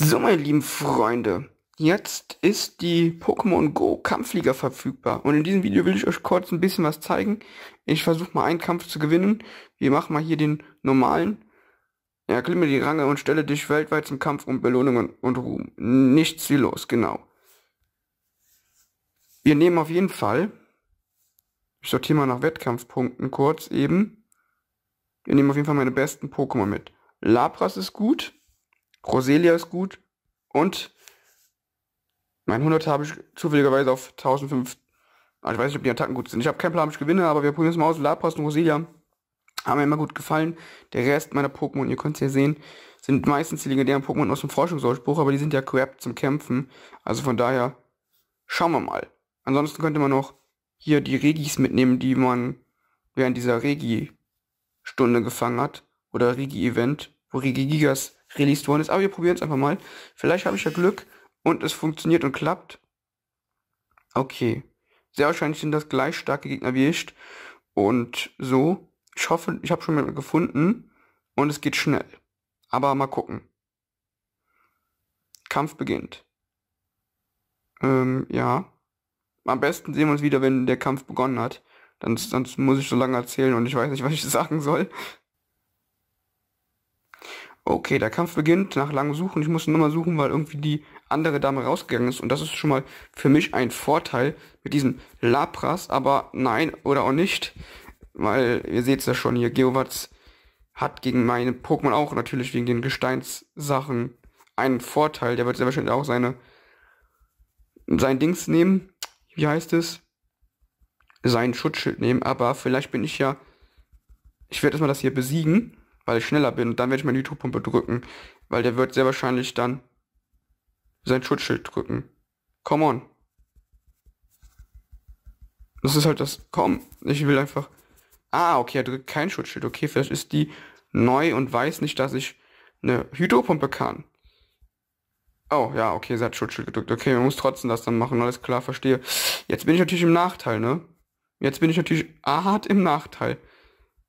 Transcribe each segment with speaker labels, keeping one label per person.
Speaker 1: So, meine lieben Freunde, jetzt ist die Pokémon Go Kampfflieger verfügbar. Und in diesem Video will ich euch kurz ein bisschen was zeigen. Ich versuche mal einen Kampf zu gewinnen. Wir machen mal hier den normalen. Ja, klimme die Range und stelle dich weltweit zum Kampf um Belohnungen und Ruhm. Nichts wie los, genau. Wir nehmen auf jeden Fall, ich sortiere mal nach Wettkampfpunkten kurz eben, wir nehmen auf jeden Fall meine besten Pokémon mit. Lapras ist gut. Roselia ist gut. Und mein 100 habe ich zufälligerweise auf 1005. Also ah, ich weiß nicht, ob die Attacken gut sind. Ich habe keinen Plan, ob ich gewinne, aber wir probieren es mal aus. Lapras und Roselia haben mir immer gut gefallen. Der Rest meiner Pokémon, ihr könnt es ja sehen, sind meistens die legendären Pokémon aus dem Forschungsausspruch, aber die sind ja crap zum Kämpfen. Also von daher schauen wir mal. Ansonsten könnte man noch hier die Regis mitnehmen, die man während dieser Regi-Stunde gefangen hat. Oder Regi-Event, wo Regi-Gigas released worden ist. Aber wir probieren es einfach mal. Vielleicht habe ich ja Glück und es funktioniert und klappt. Okay. Sehr wahrscheinlich sind das gleich starke Gegner wie ich. Und so. Ich hoffe, ich habe schon mal gefunden. Und es geht schnell. Aber mal gucken. Kampf beginnt. Ähm, ja. Am besten sehen wir uns wieder, wenn der Kampf begonnen hat. Dann, sonst muss ich so lange erzählen und ich weiß nicht, was ich sagen soll. Okay, der Kampf beginnt nach langem Suchen. Ich muss nur mal suchen, weil irgendwie die andere Dame rausgegangen ist. Und das ist schon mal für mich ein Vorteil mit diesem Lapras. Aber nein oder auch nicht. Weil ihr seht es ja schon hier, Geowatz hat gegen meine Pokémon auch natürlich wegen den Gesteinssachen einen Vorteil. Der wird sehr wahrscheinlich auch seine sein Dings nehmen. Wie heißt es? Sein Schutzschild nehmen. Aber vielleicht bin ich ja... Ich werde erstmal das hier besiegen weil ich schneller bin. Und dann werde ich meine Hydropumpe drücken, weil der wird sehr wahrscheinlich dann sein Schutzschild drücken. Come on. Das ist halt das. Komm, ich will einfach. Ah, okay, er drückt kein Schutzschild. Okay, vielleicht ist die neu und weiß nicht, dass ich eine Hydropumpe kann. Oh, ja, okay, sie hat Schutzschild gedrückt. Okay, man muss trotzdem das dann machen. Alles klar, verstehe. Jetzt bin ich natürlich im Nachteil, ne? Jetzt bin ich natürlich hart im Nachteil.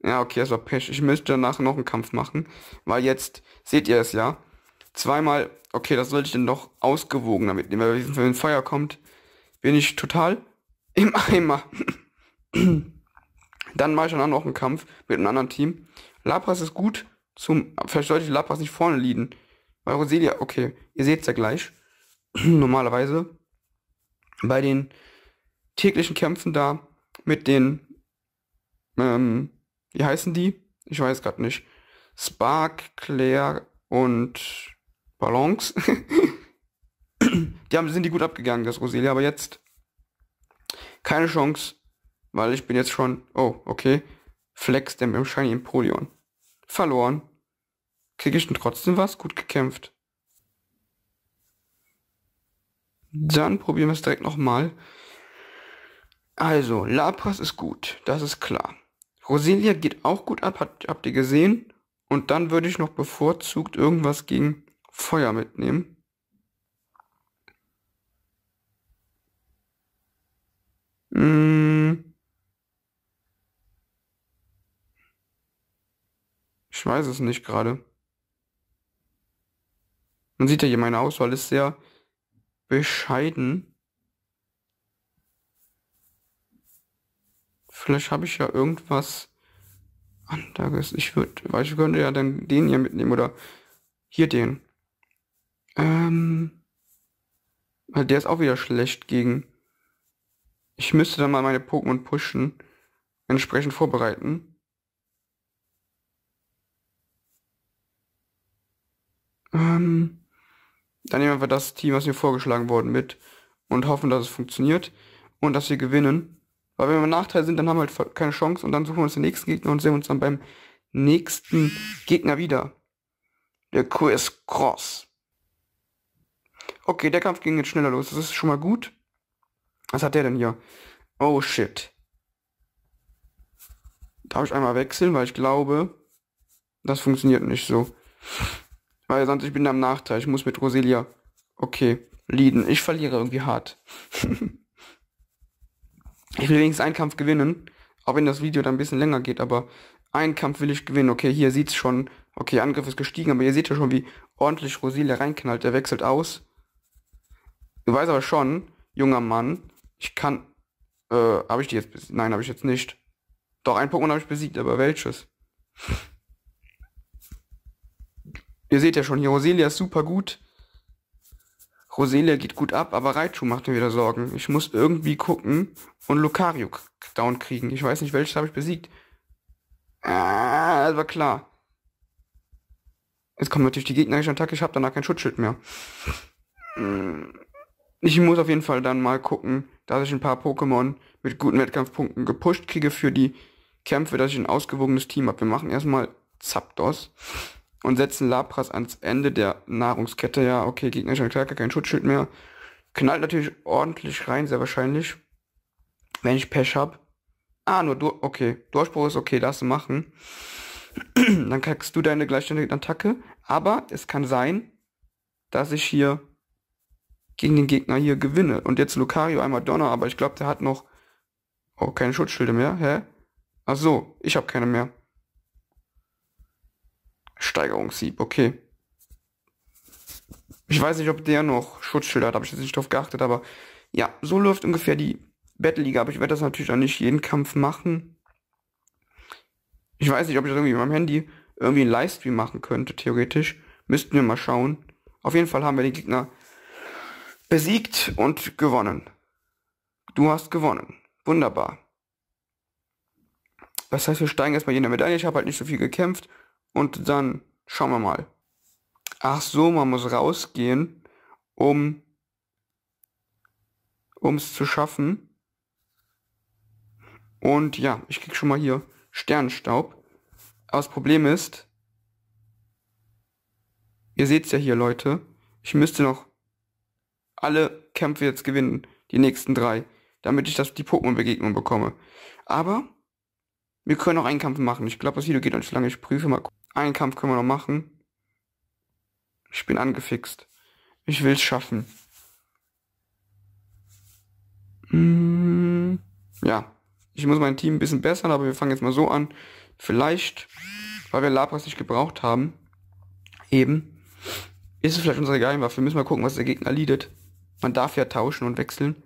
Speaker 1: Ja, okay, das also war Pech. Ich müsste danach noch einen Kampf machen. Weil jetzt, seht ihr es ja, zweimal, okay, das sollte ich dann doch ausgewogen damit nehmen. Weil wenn ein Feuer kommt, bin ich total im Eimer. dann mache ich danach noch einen Kampf mit einem anderen Team. Lapras ist gut zum, vielleicht sollte ich Lapras nicht vorne liegen. Weil Roselia, okay, ihr seht es ja gleich. Normalerweise bei den täglichen Kämpfen da mit den ähm, wie heißen die? Ich weiß gerade nicht. Spark, Claire und Balance. die haben, sind die gut abgegangen, das Roselia, aber jetzt keine Chance, weil ich bin jetzt schon, oh, okay, Flex, der mit dem Shiny Empoleon. Verloren. Krieg ich denn trotzdem was? Gut gekämpft. Dann probieren wir es direkt nochmal. Also, Lapras ist gut, das ist klar. Roselia geht auch gut ab, hat, habt ihr gesehen. Und dann würde ich noch bevorzugt irgendwas gegen Feuer mitnehmen. Hm. Ich weiß es nicht gerade. Man sieht ja hier, meine Auswahl ist sehr bescheiden. Vielleicht habe ich ja irgendwas anderes. Ich würde, weil ich könnte ja dann den hier mitnehmen oder hier den. Ähm, weil der ist auch wieder schlecht gegen. Ich müsste dann mal meine Pokémon pushen, entsprechend vorbereiten. Ähm, dann nehmen wir das Team, was mir vorgeschlagen worden mit und hoffen, dass es funktioniert und dass wir gewinnen. Weil wenn wir im Nachteil sind, dann haben wir halt keine Chance und dann suchen wir uns den nächsten Gegner und sehen uns dann beim nächsten Gegner wieder. Der Chris Cross. Okay, der Kampf ging jetzt schneller los. Das ist schon mal gut. Was hat der denn hier? Oh shit. Darf ich einmal wechseln, weil ich glaube, das funktioniert nicht so. Weil sonst ich bin da im Nachteil. Ich muss mit Roselia. Okay, leaden. Ich verliere irgendwie hart. Ich will wenigstens einen Kampf gewinnen, auch wenn das Video dann ein bisschen länger geht, aber einen Kampf will ich gewinnen. Okay, hier sieht's schon, okay, Angriff ist gestiegen, aber ihr seht ja schon, wie ordentlich Rosile reinknallt. Er wechselt aus. Du weißt aber schon, junger Mann, ich kann, äh, habe ich die jetzt besiegt? Nein, habe ich jetzt nicht. Doch, ein Pokémon habe ich besiegt, aber welches? ihr seht ja schon, hier Roselia ist super gut. Roselia geht gut ab, aber Raichu macht mir wieder Sorgen. Ich muss irgendwie gucken und Lucario down kriegen. Ich weiß nicht, welches habe ich besiegt. Ah, das war klar. Jetzt kommen natürlich die gegnerische Attacke, ich habe danach kein Schutzschild mehr. Hm. Ich muss auf jeden Fall dann mal gucken, dass ich ein paar Pokémon mit guten Wettkampfpunkten gepusht kriege für die Kämpfe, dass ich ein ausgewogenes Team habe. Wir machen erstmal Zapdos und setzen Lapras ans Ende der Nahrungskette. Ja, okay, Gegner gegnerischer Stärke, kein Schutzschild mehr. Knallt natürlich ordentlich rein, sehr wahrscheinlich. Wenn ich Pech habe. Ah, nur du. Okay, Durchbruch ist okay, lass machen. Dann kriegst du deine gleichständige Attacke. Aber es kann sein, dass ich hier gegen den Gegner hier gewinne. Und jetzt Lucario einmal Donner, aber ich glaube, der hat noch... Oh, keine Schutzschilde mehr. Hä? Ach so, ich habe keine mehr. Steigerungssieb, okay. Ich weiß nicht, ob der noch Schutzschilder hat, habe ich jetzt nicht drauf geachtet, aber ja, so läuft ungefähr die Battle League, aber ich werde das natürlich auch nicht jeden Kampf machen. Ich weiß nicht, ob ich das irgendwie mit meinem Handy irgendwie einen Livestream machen könnte, theoretisch. Müssten wir mal schauen. Auf jeden Fall haben wir den Gegner besiegt und gewonnen. Du hast gewonnen. Wunderbar. Das heißt, wir steigen erstmal jene Medaille. Ich habe halt nicht so viel gekämpft. Und dann schauen wir mal. Ach so, man muss rausgehen, um um es zu schaffen. Und ja, ich krieg schon mal hier Sternstaub. Aber das Problem ist, ihr seht es ja hier, Leute, ich müsste noch alle Kämpfe jetzt gewinnen, die nächsten drei, damit ich das, die Pokémon-Begegnung bekomme. Aber wir können auch einen Kampf machen. Ich glaube, das Video geht noch nicht lange. Ich prüfe mal. Einen Kampf können wir noch machen. Ich bin angefixt. Ich will es schaffen. Hm, ja. Ich muss mein Team ein bisschen bessern, aber wir fangen jetzt mal so an. Vielleicht, weil wir Labras nicht gebraucht haben, eben, ist es vielleicht unsere Geheimwaffe. Wir müssen mal gucken, was der Gegner leadet. Man darf ja tauschen und wechseln.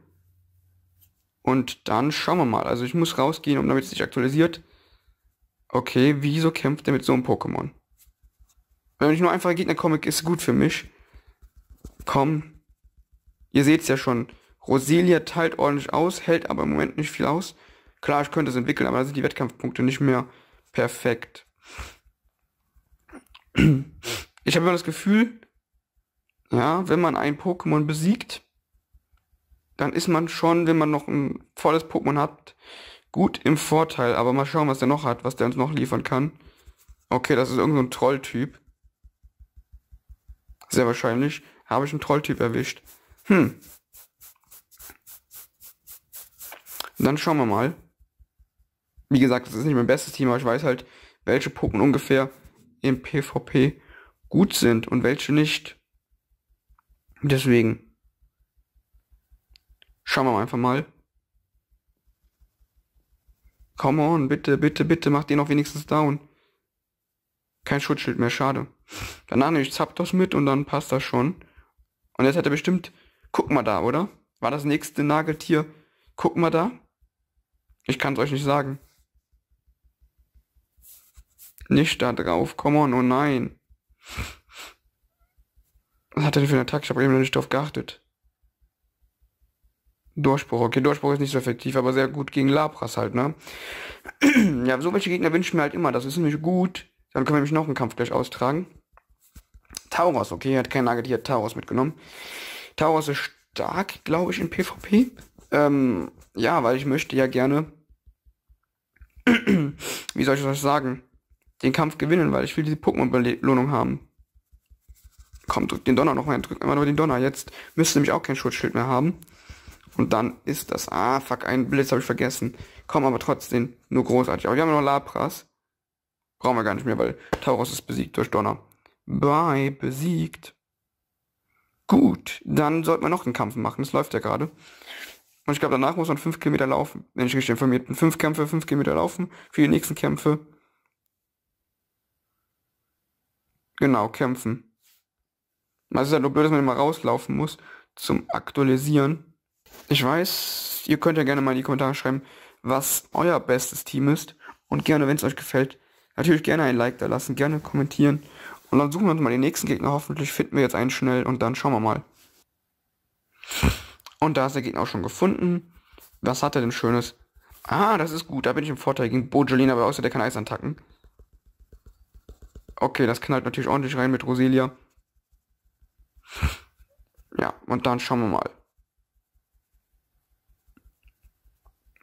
Speaker 1: Und dann schauen wir mal. Also ich muss rausgehen, um damit es sich aktualisiert okay, wieso kämpft er mit so einem Pokémon? Wenn ich nur einfache Gegner comic ist gut für mich. Komm. Ihr seht's ja schon. Roselia teilt ordentlich aus, hält aber im Moment nicht viel aus. Klar, ich könnte es entwickeln, aber da sind die Wettkampfpunkte nicht mehr perfekt. Ich habe immer das Gefühl, ja, wenn man ein Pokémon besiegt, dann ist man schon, wenn man noch ein volles Pokémon hat, gut im Vorteil, aber mal schauen, was der noch hat, was der uns noch liefern kann. Okay, das ist irgendein so Trolltyp. Sehr wahrscheinlich. Habe ich einen Trolltyp erwischt. Hm. Dann schauen wir mal. Wie gesagt, das ist nicht mein bestes Team, aber ich weiß halt, welche Pucken ungefähr im PvP gut sind und welche nicht. Deswegen. Schauen wir mal einfach mal. Come on, bitte, bitte, bitte, macht den auch wenigstens down. Kein Schutzschild mehr, schade. Danach nehme ich Zapdos mit und dann passt das schon. Und jetzt hat er bestimmt, guck mal da, oder? War das nächste Nageltier, guck mal da? Ich kann es euch nicht sagen. Nicht da drauf, come on, oh nein. Was hat er denn für eine Attack? Ich habe eben noch nicht drauf geachtet. Durchbruch, okay, Durchbruch ist nicht so effektiv, aber sehr gut gegen Labras halt, ne? ja, so welche Gegner wünschen mir halt immer, das ist nämlich gut. Dann können wir nämlich noch einen Kampf gleich austragen. Tauros, okay, hat kein Nagel, die hat Tauros mitgenommen. Tauros ist stark, glaube ich, in PvP. Ähm, ja, weil ich möchte ja gerne, wie soll ich das sagen, den Kampf gewinnen, weil ich will diese Pokémon-Belohnung haben. Komm, drück den Donner noch mal, drück einfach nur den Donner jetzt. Müsste nämlich auch kein Schutzschild mehr haben. Und dann ist das, ah, fuck, ein Blitz habe ich vergessen. Komm aber trotzdem nur großartig. Aber wir haben noch Lapras. Brauchen wir gar nicht mehr, weil Taurus ist besiegt durch Donner. Bye, besiegt. Gut, dann sollten wir noch einen Kampf machen. Das läuft ja gerade. Und ich glaube, danach muss man 5 Kilometer laufen. Wenn ich richtig informiert bin. 5 Kämpfe, 5 Kilometer laufen. Für die nächsten Kämpfe. Genau, kämpfen. Also es ist halt nur blöd, dass man immer rauslaufen muss zum Aktualisieren. Ich weiß, ihr könnt ja gerne mal in die Kommentare schreiben, was euer bestes Team ist. Und gerne, wenn es euch gefällt, natürlich gerne ein Like da lassen, gerne kommentieren. Und dann suchen wir uns mal den nächsten Gegner. Hoffentlich finden wir jetzt einen schnell und dann schauen wir mal. Und da ist der Gegner auch schon gefunden. Was hat er denn Schönes? Ah, das ist gut. Da bin ich im Vorteil gegen Bojolin, aber außer der kann Eis antacken. Okay, das knallt natürlich ordentlich rein mit Roselia. Ja, und dann schauen wir mal.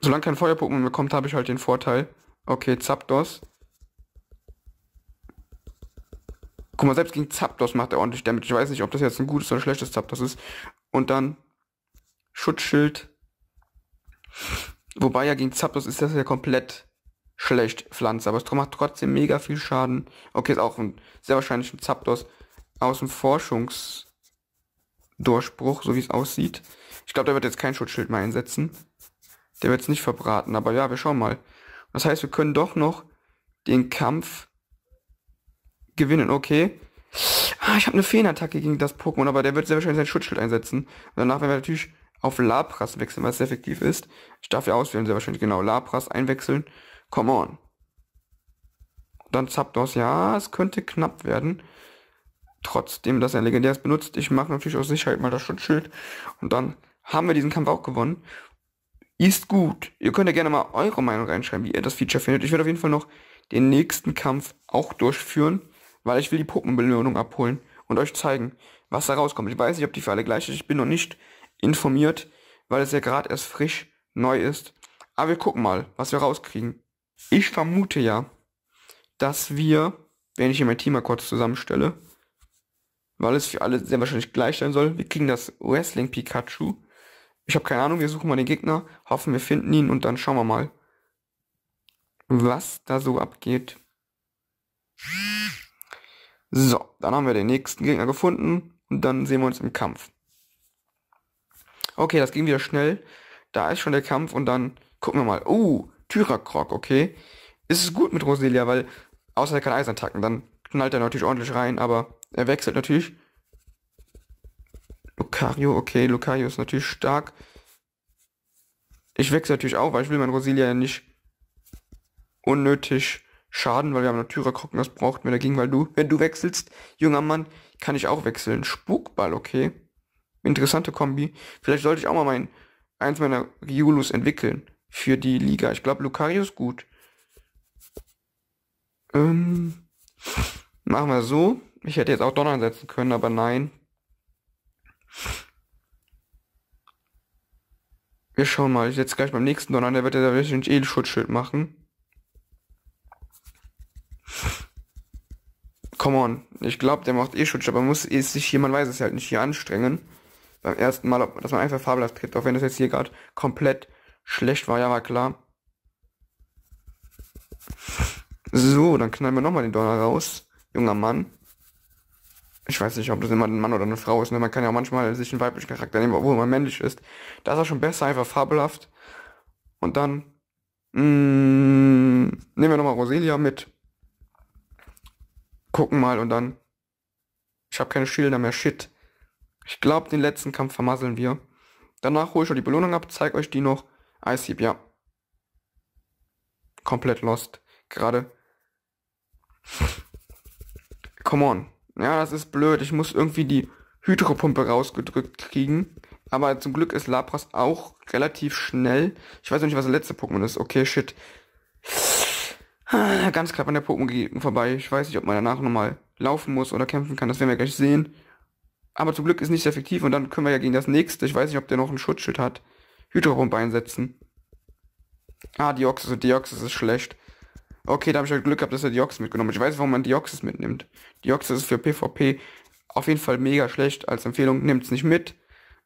Speaker 1: Solange kein Feuer-Pokémon mehr kommt, habe ich halt den Vorteil. Okay, Zapdos. Guck mal, selbst gegen Zapdos macht er ordentlich Damage. Ich weiß nicht, ob das jetzt ein gutes oder ein schlechtes Zapdos ist. Und dann Schutzschild. Wobei ja gegen Zapdos ist das ja komplett schlecht, Pflanze. Aber es macht trotzdem mega viel Schaden. Okay, ist auch ein sehr wahrscheinlich ein Zapdos aus dem Forschungsdurchbruch, so wie es aussieht. Ich glaube, der wird jetzt kein Schutzschild mehr einsetzen. Der wird es nicht verbraten, aber ja, wir schauen mal. Das heißt, wir können doch noch den Kampf gewinnen. Okay. Ah, ich habe eine Feenattacke gegen das Pokémon, aber der wird sehr wahrscheinlich sein Schutzschild einsetzen. Und danach werden wir natürlich auf Lapras wechseln, was sehr effektiv ist. Ich darf ja auswählen, sehr wahrscheinlich. Genau, Lapras einwechseln. Come on. Dann Zapdos. Ja, es könnte knapp werden. Trotzdem, dass er legendär ist, benutzt. Ich mache natürlich aus Sicherheit mal das Schutzschild. Und dann haben wir diesen Kampf auch gewonnen ist gut. Ihr könnt ja gerne mal eure Meinung reinschreiben, wie ihr das Feature findet. Ich werde auf jeden Fall noch den nächsten Kampf auch durchführen, weil ich will die Pokémon-Belohnung abholen und euch zeigen, was da rauskommt. Ich weiß nicht, ob die für alle gleich ist. Ich bin noch nicht informiert, weil es ja gerade erst frisch neu ist. Aber wir gucken mal, was wir rauskriegen. Ich vermute ja, dass wir, wenn ich hier mein Team mal kurz zusammenstelle, weil es für alle sehr wahrscheinlich gleich sein soll, wir kriegen das Wrestling Pikachu ich habe keine Ahnung, wir suchen mal den Gegner, hoffen, wir finden ihn und dann schauen wir mal, was da so abgeht. So, dann haben wir den nächsten Gegner gefunden und dann sehen wir uns im Kampf. Okay, das ging wieder schnell. Da ist schon der Kampf und dann gucken wir mal. Oh, uh, Tyrakrok, okay. Ist es gut mit Roselia, weil außer er kann Eis Eisattacken, dann knallt er natürlich ordentlich rein, aber er wechselt natürlich Lucario, okay, Lucario ist natürlich stark. Ich wechsle natürlich auch, weil ich will mein Rosilia ja nicht unnötig schaden, weil wir haben einen Tyrerkrocken, das braucht mir dagegen, weil du, wenn du wechselst, junger Mann, kann ich auch wechseln. Spukball, okay. Interessante Kombi. Vielleicht sollte ich auch mal mein, eins meiner Riolus entwickeln für die Liga. Ich glaube, Lucario ist gut. Ähm, machen wir so. Ich hätte jetzt auch Donner setzen können, aber nein. Wir schauen mal. Jetzt gleich beim nächsten Donner. Der wird ja wahrscheinlich eh Schutzschild machen. Come on. Ich glaube, der macht eh Schutzschild. Aber muss eh sich hier, man weiß es halt nicht, hier anstrengen. Beim ersten Mal, dass man einfach fabelhaft kriegt. Auch wenn das jetzt hier gerade komplett schlecht war. Ja, war klar. So, dann knallen wir nochmal den Donner raus. Junger Mann ich weiß nicht, ob das immer ein Mann oder eine Frau ist, ne? man kann ja auch manchmal sich einen weiblichen Charakter nehmen, obwohl man männlich ist. Das ist er schon besser, einfach fabelhaft. Und dann mh, mm, nehmen wir nochmal Roselia mit. Gucken mal und dann. Ich habe keine Schilder mehr, shit. Ich glaube, den letzten Kampf vermasseln wir. Danach hole ich schon die Belohnung ab, zeige euch die noch. Eishieb, ja. Komplett lost. Gerade. Come on. Ja, das ist blöd. Ich muss irgendwie die Hydropumpe rausgedrückt kriegen. Aber zum Glück ist Lapras auch relativ schnell. Ich weiß noch nicht, was der letzte Pokémon ist. Okay, shit. Ah, ganz knapp an der Pokémon vorbei. Ich weiß nicht, ob man danach nochmal laufen muss oder kämpfen kann. Das werden wir gleich sehen. Aber zum Glück ist nicht effektiv und dann können wir ja gegen das nächste, ich weiß nicht, ob der noch ein Schutzschild hat, Hydropumpe einsetzen. Ah, Deoxys und also Deoxys ist schlecht. Okay, da habe ich halt Glück gehabt, dass er die Ox mitgenommen hat. Ich weiß, warum man die Dioxys mitnimmt. Die Dioxys ist für PvP auf jeden Fall mega schlecht. Als Empfehlung, Nimmt es nicht mit.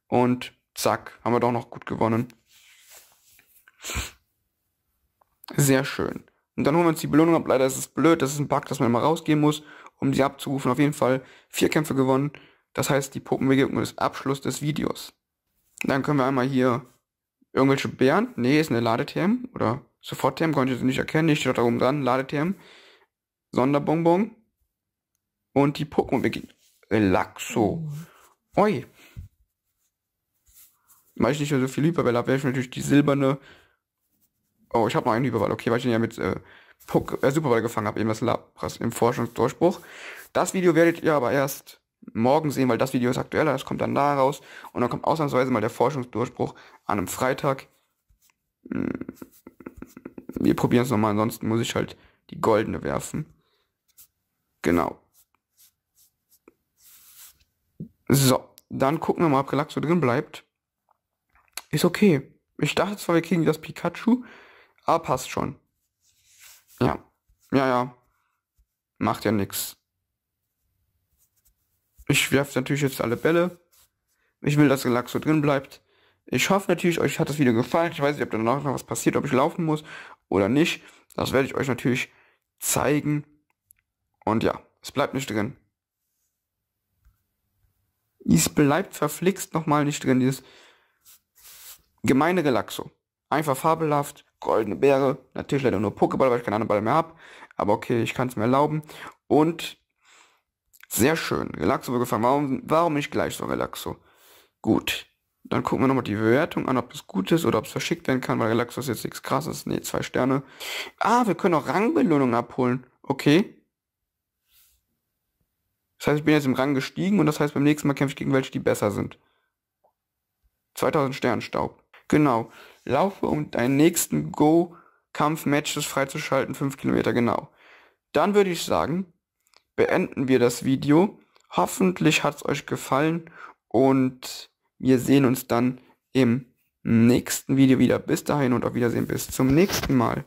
Speaker 1: Und zack, haben wir doch noch gut gewonnen. Sehr schön. Und dann holen wir uns die Belohnung ab. Leider ist es blöd, das ist ein Bug, dass man immer rausgehen muss, um sie abzurufen. Auf jeden Fall vier Kämpfe gewonnen. Das heißt, die Puppenbegegnung ist Abschluss des Videos. Dann können wir einmal hier irgendwelche Bären. Nee, ist eine Ladetherm, oder? sofort Sofortterm konnte ich jetzt nicht erkennen, nicht steht oben dran, Ladeterm, Sonderbonbon und die Pokémon-Wiki. Relaxo. Oh. Oi. Weil ich nicht mehr so viel Hyperball habe, wäre ich natürlich die silberne. Oh, ich habe noch einen Hyperball, okay, weil ich den ja mit äh, äh, Superball gefangen habe, eben das Lapras im Forschungsdurchbruch. Das Video werdet ihr aber erst morgen sehen, weil das Video ist aktueller, das kommt dann da raus. Und dann kommt ausnahmsweise mal der Forschungsdurchbruch an einem Freitag. Hm wir probieren es nochmal, ansonsten muss ich halt die goldene werfen. Genau. So, dann gucken wir mal, ob Relaxo drin bleibt. Ist okay. Ich dachte zwar, wir kriegen das Pikachu, aber passt schon. Ja. Ja, ja. Macht ja nichts. Ich werfe natürlich jetzt alle Bälle. Ich will, dass Relaxo drin bleibt. Ich hoffe natürlich, euch hat das Video gefallen. Ich weiß nicht, ob danach noch was passiert, ob ich laufen muss oder nicht. Das werde ich euch natürlich zeigen. Und ja, es bleibt nicht drin. Es bleibt verflixt nochmal nicht drin, dieses gemeine Relaxo. Einfach fabelhaft, goldene Beere, natürlich leider nur Pokéball, weil ich keine anderen Ball mehr habe. Aber okay, ich kann es mir erlauben. Und sehr schön, Relaxo wird gefangen. Warum, warum nicht gleich so Relaxo? Gut, dann gucken wir nochmal die Bewertung an, ob das gut ist oder ob es verschickt werden kann, weil Galaxus jetzt nichts krasses. Ne, zwei Sterne. Ah, wir können auch Rangbelohnung abholen. Okay. Das heißt, ich bin jetzt im Rang gestiegen und das heißt, beim nächsten Mal kämpfe ich gegen welche, die besser sind. 2000 Sternstaub. Genau. Laufe, um deinen nächsten Go-Kampf-Matches freizuschalten. 5 Kilometer, genau. Dann würde ich sagen, beenden wir das Video. Hoffentlich hat es euch gefallen und wir sehen uns dann im nächsten Video wieder. Bis dahin und auf Wiedersehen. Bis zum nächsten Mal.